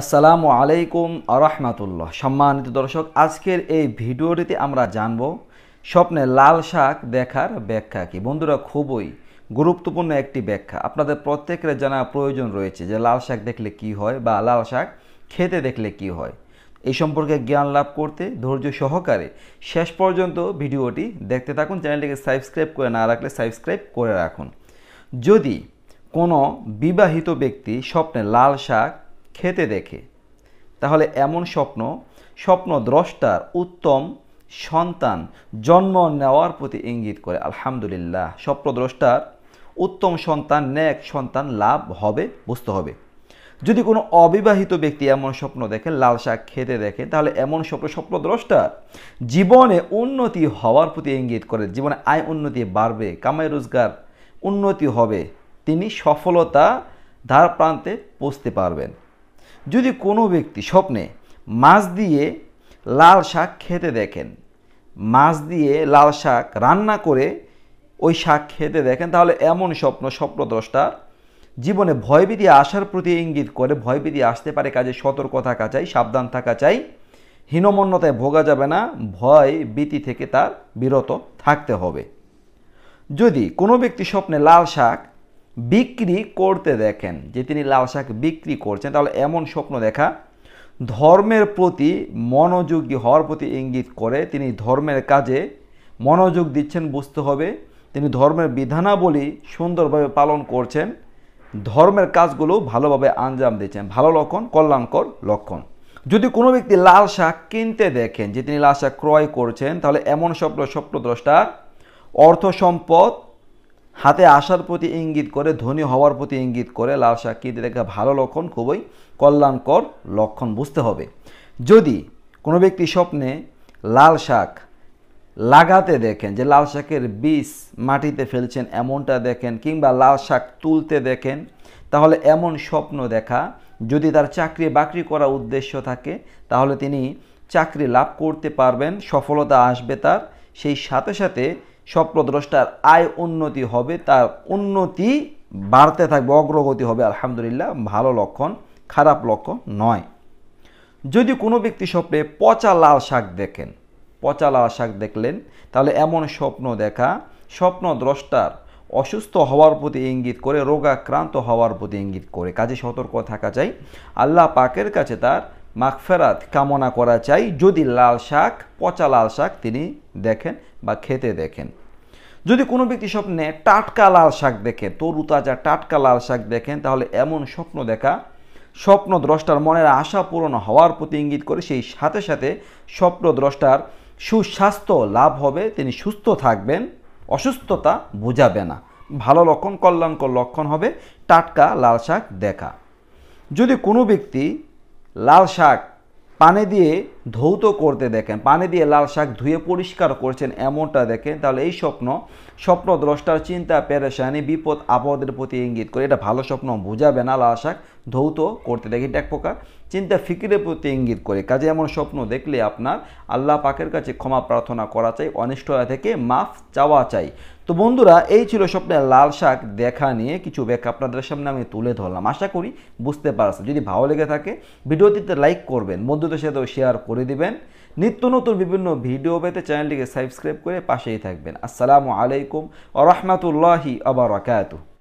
আসসালামু আলাইকুম আরহামাতুল্লাহ সম্মানিত দর্শক আজকের এই ভিডিওটিতে আমরা জানব স্বপ্নে লাল শাক দেখার ব্যাখ্যা কি বন্ধুরা খুবই গুরুত্বপূর্ণ একটি ব্যাখ্যা আপনাদের প্রত্যেকের জানা প্রয়োজন রয়েছে যে লাল শাক দেখলে কি হয় বা লাল শাক খেতে দেখলে কি হয় এই সম্পর্কে জ্ঞান লাভ করতে ধৈর্য সহকারে শেষ পর্যন্ত ভিডিওটি দেখতে থাকুন চ্যানেলটিকে সাবস্ক্রাইব করে না রাখলে সাবস্ক্রাইব করে রাখুন যদি কোনো বিবাহিত ব্যক্তি স্বপ্নে লাল শাক খেতে দেখে তাহলে এমন স্বপ্ন স্বপ্ন দ্রষ্টার উত্তম সন্তান জন্ম নেওয়ার প্রতি ইঙ্গিত করে আলহামদুলিল্লাহ স্বপ্নদ্রষ্টার উত্তম সন্তান ন্যাক সন্তান লাভ হবে বুঝতে হবে যদি কোনো অবিবাহিত ব্যক্তি এমন স্বপ্ন দেখে লাল শাক খেতে দেখে তাহলে এমন স্বপ্ন স্বপ্নদ্রষ্টার জীবনে উন্নতি হওয়ার প্রতি ইঙ্গিত করে জীবনে আয় উন্নতি বাড়বে কামাই রোজগার উন্নতি হবে তিনি সফলতা ধার প্রান্তে পৌঁছতে পারবেন যদি কোনো ব্যক্তি স্বপ্নে মাছ দিয়ে লাল শাক খেতে দেখেন মাছ দিয়ে লাল শাক রান্না করে ওই শাক খেতে দেখেন তাহলে এমন স্বপ্ন স্বপ্নদ্রষ্টা জীবনে ভয়ভীতি আসার প্রতি ইঙ্গিত করে ভয়ভীতি আসতে পারে কাজে সতর্ক থাকা চাই সাবধান থাকা চাই হীনমন্যতায় ভোগা যাবে না ভয় ভীতি থেকে তার বিরত থাকতে হবে যদি কোনো ব্যক্তি স্বপ্নে লাল শাক বিক্রি করতে দেখেন যে তিনি লাল শাক বিক্রি করছেন তাহলে এমন স্বপ্ন দেখা ধর্মের প্রতি মনোযোগী হওয়ার প্রতি ইঙ্গিত করে তিনি ধর্মের কাজে মনোযোগ দিচ্ছেন বুঝতে হবে তিনি ধর্মের বিধানাবলী সুন্দরভাবে পালন করছেন ধর্মের কাজগুলো ভালোভাবে আঞ্জাম দিচ্ছেন ভালো লক্ষণ কল্যাণকর লক্ষণ যদি কোনো ব্যক্তি লাল শাক কিনতে দেখেন যে তিনি লাল শাক ক্রয় করছেন তাহলে এমন স্বপ্ন স্বপ্নদ্রষ্টার অর্থ সম্পদ হাতে আসার প্রতি ইঙ্গিত করে ধনী হওয়ার প্রতি ইঙ্গিত করে লাল সাক্ষীদের একটা ভালো লক্ষণ খুবই কল্যাণকর লক্ষণ বুঝতে হবে যদি কোনো ব্যক্তি স্বপ্নে লাল শাক লাগাতে দেখেন যে লাল শাকের বীজ মাটিতে ফেলছেন এমনটা দেখেন কিংবা লাল শাক তুলতে দেখেন তাহলে এমন স্বপ্ন দেখা যদি তার চাকরি বাকরি করা উদ্দেশ্য থাকে তাহলে তিনি চাকরি লাভ করতে পারবেন সফলতা আসবে তার সেই সাথে সাথে স্বপ্নদ্রষ্টার আয় উন্নতি হবে তার উন্নতি বাড়তে থাকবে অগ্রগতি হবে আলহামদুলিল্লাহ ভালো লক্ষণ খারাপ লক্ষণ নয় যদি কোনো ব্যক্তি স্বপ্নে পচা লাল শাক দেখেন পচা লাল শাক দেখলেন তাহলে এমন স্বপ্ন দেখা স্বপ্ন দ্রষ্টার অসুস্থ হওয়ার প্রতি ইঙ্গিত করে রোগাক্রান্ত হওয়ার প্রতি ইঙ্গিত করে কাজে সতর্ক থাকা চাই আল্লাহ পাকের কাছে তার মাগফেরাত কামনা করা চাই যদি লাল শাক পচা লাল শাক তিনি দেখেন বা খেতে দেখেন যদি কোনো ব্যক্তি স্বপ্নে টাটকা লাল শাক দেখে তাজা টাটকা লাল শাক দেখেন তাহলে এমন স্বপ্ন দেখা স্বপ্ন দ্রষ্টার মনের আশা পূরণ হওয়ার প্রতি ইঙ্গিত করে সেই সাথে সাথে স্বপ্ন দ্রষ্টার সুস্বাস্থ্য লাভ হবে তিনি সুস্থ থাকবেন অসুস্থতা বোঝাবে না ভালো লক্ষণ কল্যাণকর লক্ষণ হবে টাটকা লাল শাক দেখা যদি কোনো ব্যক্তি লাল শাক পানে দিয়ে ধৌত করতে দেখেন পানি দিয়ে লাল শাক ধুয়ে পরিষ্কার করছেন এমনটা দেখেন তাহলে এই স্বপ্ন স্বপ্ন দ্রষ্টার চিন্তা পেরেশানি বিপদ আপদের প্রতি ইঙ্গিত করে এটা ভালো স্বপ্ন বোঝাবে না লাল শাক ধৌত করতে দেখে এটা এক প্রকার চিন্তা ফিকিরের প্রতি ইঙ্গিত করে কাজে এমন স্বপ্ন দেখলে আপনার আল্লাহ পাকের কাছে ক্ষমা প্রার্থনা করা চাই অনিষ্টতা থেকে মাফ চাওয়া চাই তো বন্ধুরা এই ছিল স্বপ্নে লাল শাক দেখা নিয়ে কিছু ব্যাখ্যা আপনাদের সামনে আমি তুলে ধরলাম আশা করি বুঝতে পারছেন যদি ভালো লেগে থাকে ভিডিওটিতে লাইক করবেন বন্ধুদের সাথেও শেয়ার করবেন করে দিবেন নিত্য নতুন বিভিন্ন ভিডিও পেতে চ্যানেলটিকে সাবস্ক্রাইব করে পাশেই থাকবেন আসসালামু আলাইকুম ও রহমতুল্লাহি আবরাকাতু